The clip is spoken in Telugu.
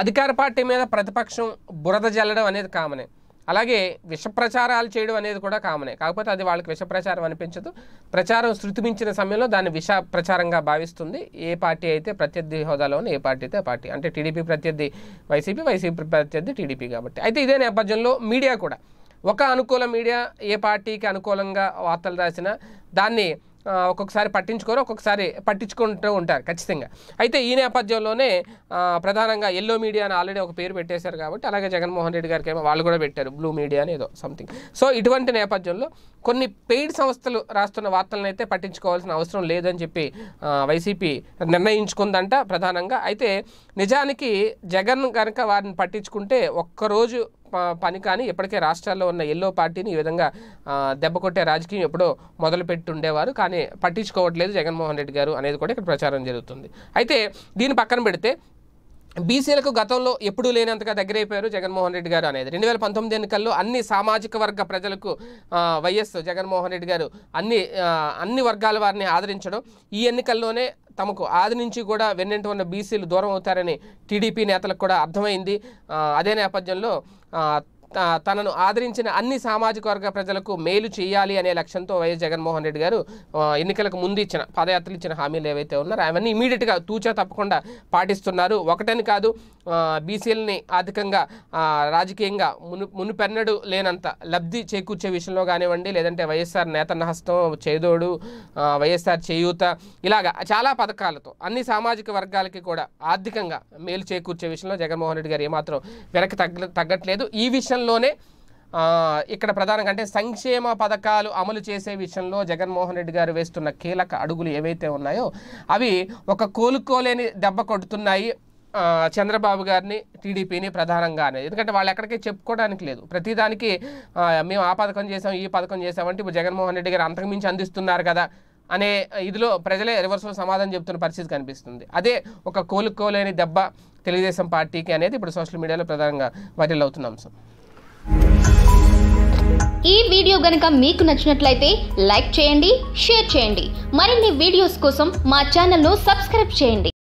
అధికార పార్టీ మీద ప్రతిపక్షం బురద జల్లడం అనేది కామనే అలాగే విషప్రచారాలు చేయడం అనేది కూడా కామనే కాకపోతే అది వాళ్ళకి విషప్రచారం అనిపించదు ప్రచారం శృతిమించిన సమయంలో దాన్ని విష ప్రచారంగా భావిస్తుంది ఏ పార్టీ అయితే ప్రత్యర్థి హోదాలో ఏ పార్టీ అయితే పార్టీ అంటే టీడీపీ ప్రత్యర్థి వైసీపీ వైసీపీ ప్రత్యర్థి టీడీపీ కాబట్టి అయితే ఇదే నేపథ్యంలో మీడియా కూడా ఒక అనుకూల మీడియా ఏ పార్టీకి అనుకూలంగా వార్తలు రాసినా దాన్ని ఒక్కొక్కసారి పట్టించుకోరు ఒక్కొక్కసారి పట్టించుకుంటూ ఉంటారు ఖచ్చితంగా అయితే ఈ నేపథ్యంలోనే ప్రధానంగా ఎల్లో మీడియా అని ఆల్రెడీ ఒక పేరు పెట్టేశారు కాబట్టి అలాగే జగన్మోహన్ రెడ్డి గారికి ఏమో వాళ్ళు కూడా పెట్టారు బ్లూ మీడియా అని ఏదో సంథింగ్ సో ఇటువంటి నేపథ్యంలో కొన్ని పెయిడ్ సంస్థలు రాస్తున్న వార్తలను అయితే పట్టించుకోవాల్సిన అవసరం లేదని చెప్పి వైసీపీ నిర్ణయించుకుందంట ప్రధానంగా అయితే నిజానికి జగన్ కనుక వారిని పట్టించుకుంటే ఒక్కరోజు పని కానీ ఇప్పటికే రాష్ట్రాల్లో ఉన్న ఎల్లో పార్టీని ఈ విధంగా దెబ్బ కొట్టే రాజకీయం ఎప్పుడో మొదలుపెట్టి ఉండేవారు కానీ పట్టించుకోవట్లేదు జగన్మోహన్ రెడ్డి గారు అనేది కూడా ఇక్కడ ప్రచారం జరుగుతుంది అయితే దీని పక్కన పెడితే బీసీలకు గతంలో ఎప్పుడూ లేనంతగా దగ్గరైపోయారు జగన్మోహన్ రెడ్డి గారు అనేది రెండు వేల పంతొమ్మిది ఎన్నికల్లో అన్ని సామాజిక వర్గ ప్రజలకు వైఎస్ జగన్మోహన్ రెడ్డి గారు అన్ని అన్ని వర్గాల వారిని ఆదరించడం ఈ ఎన్నికల్లోనే తమకు ఆది నుంచి కూడా వెన్నెంట ఉన్న బీసీలు దూరం అవుతారని టీడీపీ నేతలకు కూడా అర్థమైంది అదే నేపథ్యంలో తనను ఆదరించిన అన్ని సామాజిక వర్గ ప్రజలకు మేలు చేయాలి అనే లక్ష్యంతో వైఎస్ జగన్మోహన్ రెడ్డి గారు ఎన్నికలకు ముందు ఇచ్చిన పాదయాత్రలు ఇచ్చిన హామీలు ఏవైతే ఉన్నారో అవన్నీ ఇమీడియట్గా తూచా తప్పకుండా పాటిస్తున్నారు ఒకటని కాదు బీసీలని ఆర్థికంగా రాజకీయంగా మును మునుపెన్నడు లేనంత లబ్ధి చేకూర్చే విషయంలో కానివ్వండి లేదంటే వైఎస్ఆర్ నేతన్న హస్తం చేదోడు వైఎస్ఆర్ చేయూత ఇలాగా చాలా పథకాలతో అన్ని సామాజిక వర్గాలకి కూడా ఆర్థికంగా మేలు చేకూర్చే విషయంలో జగన్మోహన్ రెడ్డి గారు ఏమాత్రం వెనక్కి తగ్గ తగ్గట్లేదు ఈ విషయంలోనే ఇక్కడ ప్రధానంగా అంటే సంక్షేమ పథకాలు అమలు చేసే విషయంలో జగన్మోహన్ రెడ్డి గారు వేస్తున్న కీలక అడుగులు ఏవైతే ఉన్నాయో అవి ఒక కోలుకోలేని దెబ్బ కొడుతున్నాయి చంద్రబాబు గారిని టీడీపీని ప్రధానంగానే ఎందుకంటే వాళ్ళు ఎక్కడికి చెప్పుకోవడానికి లేదు ప్రతిదానికి మేము ఆ పథకం చేసాం ఈ పథకం చేసామంటే ఇప్పుడు జగన్మోహన్ రెడ్డి గారు అంతకుమించి అందిస్తున్నారు కదా అనే ఇదిలో ప్రజలే రివర్స్లో సమాధానం చెబుతున్న పరిస్థితి కనిపిస్తుంది అదే ఒక కోలుకోలేని దెబ్బ తెలుగుదేశం పార్టీకి అనేది ఇప్పుడు సోషల్ మీడియాలో ప్రధానంగా వైరల్ అవుతున్న అంశం ఈ వీడియో గనుక మీకు నచ్చినట్లయితే లైక్ చేయండి షేర్ చేయండి మరిన్ని వీడియోస్ కోసం మా ఛానల్ను సబ్స్క్రైబ్ చేయండి